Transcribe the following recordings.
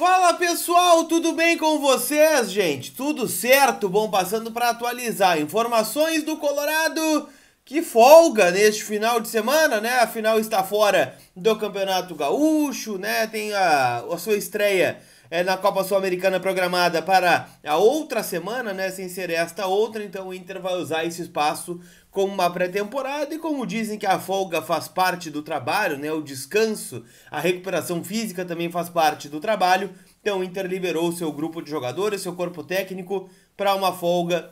Fala pessoal, tudo bem com vocês, gente? Tudo certo? Bom, passando para atualizar informações do Colorado que folga neste final de semana, né? Afinal está fora do Campeonato Gaúcho, né? Tem a, a sua estreia é, na Copa Sul-Americana programada para a outra semana, né? Sem ser esta outra, então o Inter vai usar esse espaço como uma pré-temporada e como dizem que a folga faz parte do trabalho, né, o descanso, a recuperação física também faz parte do trabalho, então o Inter liberou seu grupo de jogadores, seu corpo técnico para uma folga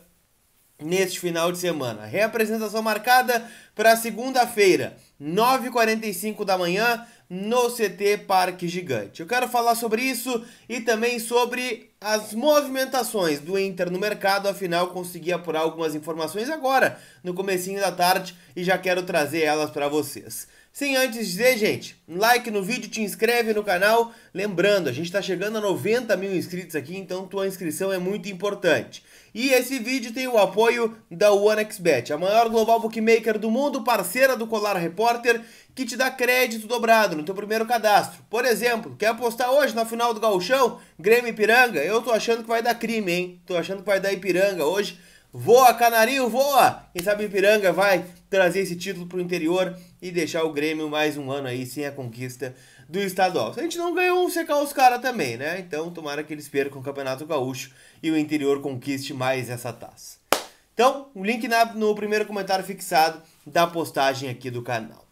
neste final de semana. Reapresentação marcada para segunda-feira. 9h45 da manhã, no CT Parque Gigante. Eu quero falar sobre isso e também sobre as movimentações do Inter no mercado, afinal consegui apurar algumas informações agora, no comecinho da tarde, e já quero trazer elas para vocês. Sem antes dizer, gente, like no vídeo, te inscreve no canal. Lembrando, a gente está chegando a 90 mil inscritos aqui, então tua inscrição é muito importante. E esse vídeo tem o apoio da OneXBet, a maior global bookmaker do mundo, parceira do Colar Repórter, que te dá crédito dobrado no teu primeiro cadastro. Por exemplo, quer apostar hoje na final do Gauchão, Grêmio Ipiranga? Eu tô achando que vai dar crime, hein? Tô achando que vai dar Ipiranga hoje. Voa, Canarinho, voa! Quem sabe Ipiranga vai trazer esse título pro interior e deixar o Grêmio mais um ano aí sem a conquista do estadual. Se a gente não ganhou, um secar os caras também, né? Então tomara que eles percam o Campeonato Gaúcho e o interior conquiste mais essa taça. Então, o link na, no primeiro comentário fixado da postagem aqui do canal.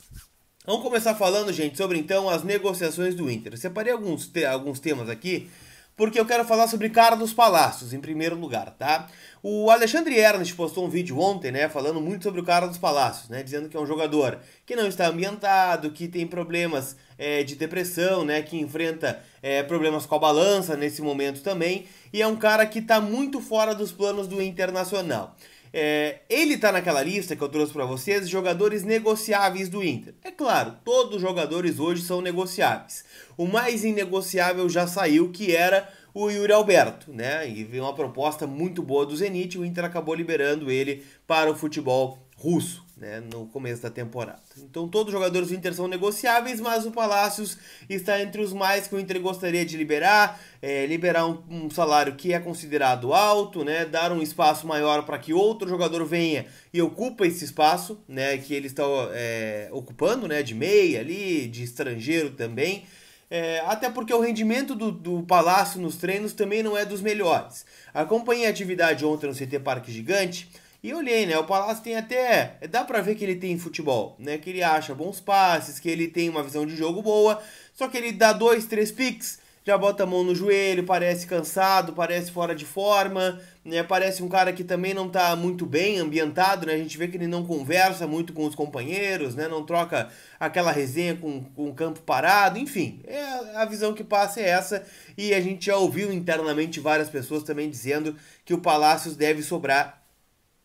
Vamos começar falando, gente, sobre então as negociações do Inter. Eu separei alguns, te alguns temas aqui porque eu quero falar sobre Carlos palácios em primeiro lugar, tá? O Alexandre Ernst postou um vídeo ontem, né, falando muito sobre o Carlos palácios, né, dizendo que é um jogador que não está ambientado, que tem problemas é, de depressão, né, que enfrenta é, problemas com a balança nesse momento também, e é um cara que está muito fora dos planos do Internacional. É, ele está naquela lista que eu trouxe para vocês, jogadores negociáveis do Inter. É claro, todos os jogadores hoje são negociáveis. O mais inegociável já saiu, que era o Yuri Alberto, né? E veio uma proposta muito boa do Zenit, o Inter acabou liberando ele para o futebol russo né, no começo da temporada. Então todos os jogadores do Inter são negociáveis, mas o Palácios está entre os mais que o Inter gostaria de liberar, é, liberar um, um, salário que é considerado alto, né, dar um espaço maior para que outro jogador venha e ocupa esse espaço, né, que ele está é, ocupando, né, de meia ali, de estrangeiro também. É, até porque o rendimento do, do Palácio nos treinos também não é dos melhores. Acompanhei a atividade ontem no CT Parque Gigante. E olhei, né? O Palácio tem até. Dá pra ver que ele tem futebol, né? Que ele acha bons passes, que ele tem uma visão de jogo boa. Só que ele dá dois, três piques, já bota a mão no joelho, parece cansado, parece fora de forma, né? Parece um cara que também não tá muito bem ambientado, né? A gente vê que ele não conversa muito com os companheiros, né? Não troca aquela resenha com, com o campo parado, enfim. É, a visão que passa é essa e a gente já ouviu internamente várias pessoas também dizendo que o Palácios deve sobrar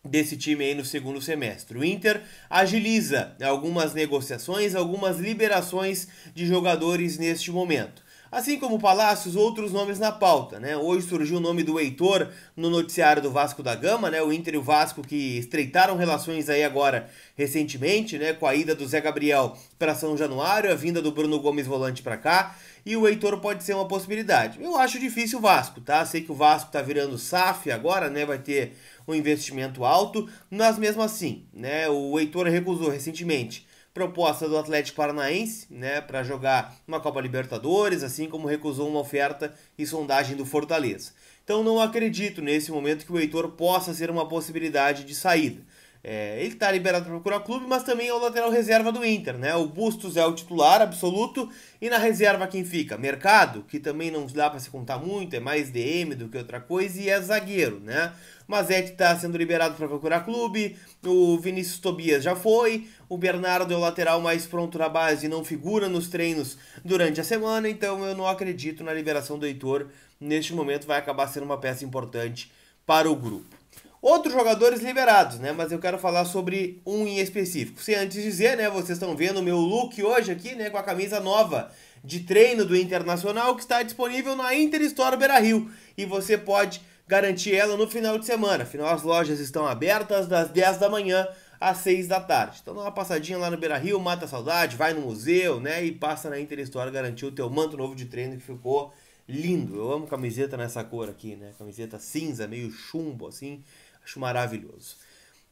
desse time aí no segundo semestre. O Inter agiliza algumas negociações, algumas liberações de jogadores neste momento. Assim como Palácios, outros nomes na pauta, né? Hoje surgiu o nome do Heitor no noticiário do Vasco da Gama, né? O Inter e o Vasco que estreitaram relações aí agora recentemente, né? Com a ida do Zé Gabriel para São Januário, a vinda do Bruno Gomes volante para cá, e o Heitor pode ser uma possibilidade. Eu acho difícil o Vasco, tá? Sei que o Vasco tá virando SAF agora, né? Vai ter um investimento alto, mas mesmo assim, né, o Heitor recusou recentemente proposta do Atlético Paranaense, né, para jogar uma Copa Libertadores, assim como recusou uma oferta e sondagem do Fortaleza. Então não acredito nesse momento que o Heitor possa ser uma possibilidade de saída. É, ele está liberado para procurar clube, mas também é o lateral reserva do Inter, né? O Bustos é o titular absoluto e na reserva quem fica? Mercado, que também não dá para se contar muito, é mais DM do que outra coisa e é zagueiro, né? Mazete está sendo liberado para procurar clube, o Vinícius Tobias já foi, o Bernardo é o lateral mais pronto na base e não figura nos treinos durante a semana, então eu não acredito na liberação do Heitor. Neste momento vai acabar sendo uma peça importante para o grupo. Outros jogadores liberados, né? Mas eu quero falar sobre um em específico. Sem antes dizer, né? Vocês estão vendo o meu look hoje aqui, né? Com a camisa nova de treino do Internacional que está disponível na Inter Store Beira Rio. E você pode garantir ela no final de semana. Afinal, as lojas estão abertas das 10 da manhã às 6 da tarde. Então dá uma passadinha lá no Beira Rio, mata a saudade, vai no museu, né? E passa na Inter Store garantir o teu manto novo de treino que ficou lindo. Eu amo camiseta nessa cor aqui, né? Camiseta cinza, meio chumbo, assim. Acho maravilhoso.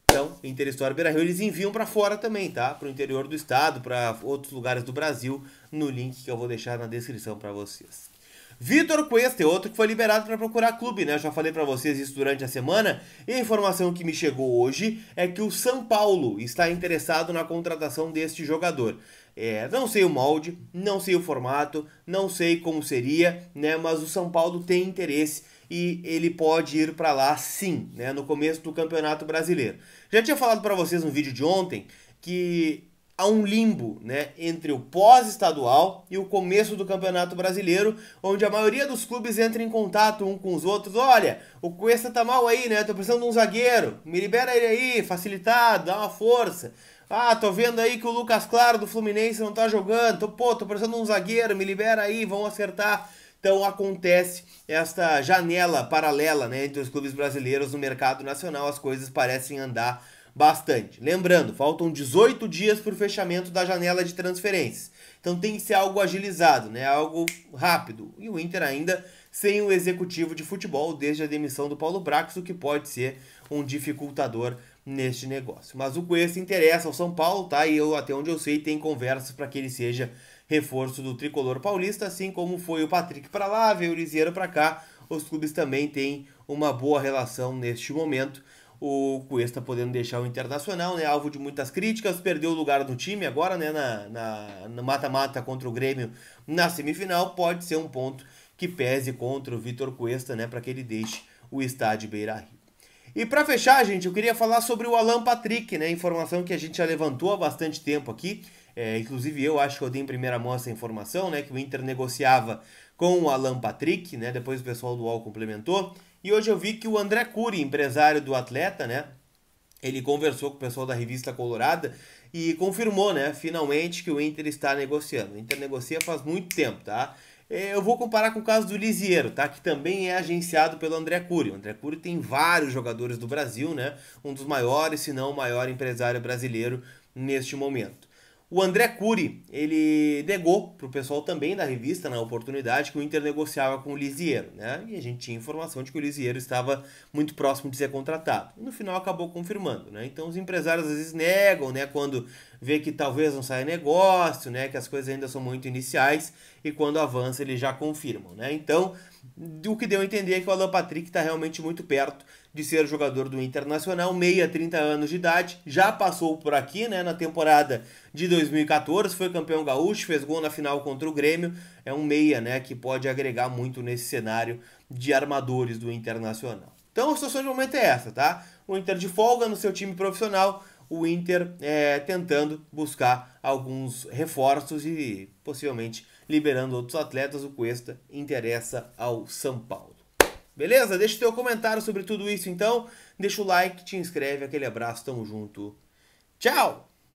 Então, Interhistória Beira Rio, eles enviam para fora também, tá? Para o interior do estado, para outros lugares do Brasil, no link que eu vou deixar na descrição para vocês. Vitor Cuesta é outro que foi liberado para procurar clube, né? Eu já falei para vocês isso durante a semana. E a informação que me chegou hoje é que o São Paulo está interessado na contratação deste jogador. É, não sei o molde, não sei o formato, não sei como seria, né? Mas o São Paulo tem interesse e ele pode ir para lá sim, né? No começo do Campeonato Brasileiro. Já tinha falado para vocês no vídeo de ontem que há um limbo né, entre o pós-estadual e o começo do Campeonato Brasileiro, onde a maioria dos clubes entra em contato um com os outros. Olha, o Cuesta tá mal aí, né? Tô precisando de um zagueiro, me libera ele aí, facilitado, dá uma força. Ah, tô vendo aí que o Lucas Claro do Fluminense não tá jogando. Tô, pô, tô precisando de um zagueiro, me libera aí, vão acertar. Então acontece esta janela paralela né, entre os clubes brasileiros no mercado nacional, as coisas parecem andar bastante. Lembrando, faltam 18 dias para o fechamento da janela de transferências. Então tem que ser algo agilizado, né, algo rápido. E o Inter ainda sem o executivo de futebol desde a demissão do Paulo Brax, o que pode ser um dificultador neste negócio. Mas o Cuesta interessa ao São Paulo, tá? E eu, até onde eu sei, tem conversas para que ele seja reforço do tricolor paulista, assim como foi o Patrick para lá, veio o Lisieiro para cá. Os clubes também têm uma boa relação neste momento. O Cuesta podendo deixar o Internacional, né? Alvo de muitas críticas, perdeu o lugar do time agora, né? Na, na, no mata-mata contra o Grêmio na semifinal, pode ser um ponto que pese contra o Vitor Cuesta, né? Para que ele deixe o estádio Beira Rio. E para fechar, gente, eu queria falar sobre o Alan Patrick, né? Informação que a gente já levantou há bastante tempo aqui. É, inclusive eu acho que eu dei em primeira mão essa informação, né? Que o Inter negociava com o Alan Patrick, né? Depois o pessoal do UOL complementou. E hoje eu vi que o André Cury, empresário do atleta, né? Ele conversou com o pessoal da revista Colorada e confirmou, né? Finalmente que o Inter está negociando. O Inter negocia faz muito tempo, tá? É, eu vou comparar com o caso do Lisieiro, tá? Que também é agenciado pelo André Cury. O André Cury tem vários jogadores do Brasil, né? Um dos maiores, se não o maior empresário brasileiro neste momento. O André Cury, ele negou para o pessoal também da revista, na oportunidade, que o Inter negociava com o Lisieiro, né? E a gente tinha informação de que o Lisieiro estava muito próximo de ser contratado. E no final acabou confirmando, né? Então os empresários às vezes negam, né? Quando vê que talvez não saia negócio, né? Que as coisas ainda são muito iniciais e quando avança eles já confirmam, né? Então o que deu a entender é que o Alan Patrick está realmente muito perto de ser jogador do Internacional, meia 30 anos de idade, já passou por aqui né, na temporada de 2014, foi campeão gaúcho, fez gol na final contra o Grêmio, é um meia né, que pode agregar muito nesse cenário de armadores do Internacional. Então a situação de momento é essa, tá? O Inter de folga no seu time profissional, o Inter é, tentando buscar alguns reforços e possivelmente liberando outros atletas, o Cuesta interessa ao São Paulo. Beleza? Deixa o teu comentário sobre tudo isso então. Deixa o like, te inscreve, aquele abraço, tamo junto. Tchau!